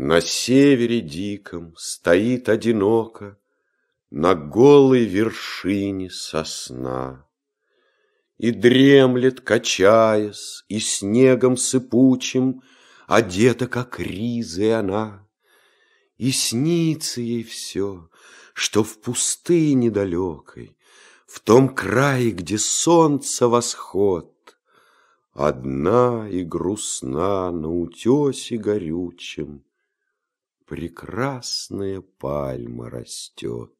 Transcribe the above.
На севере диком стоит одиноко На голой вершине сосна. И дремлет, качаясь, и снегом сыпучим Одета, как ризы она. И снится ей все, что в пустыне далекой, В том крае, где солнце восход, Одна и грустна на утесе горючем — прекрасная пальма растет.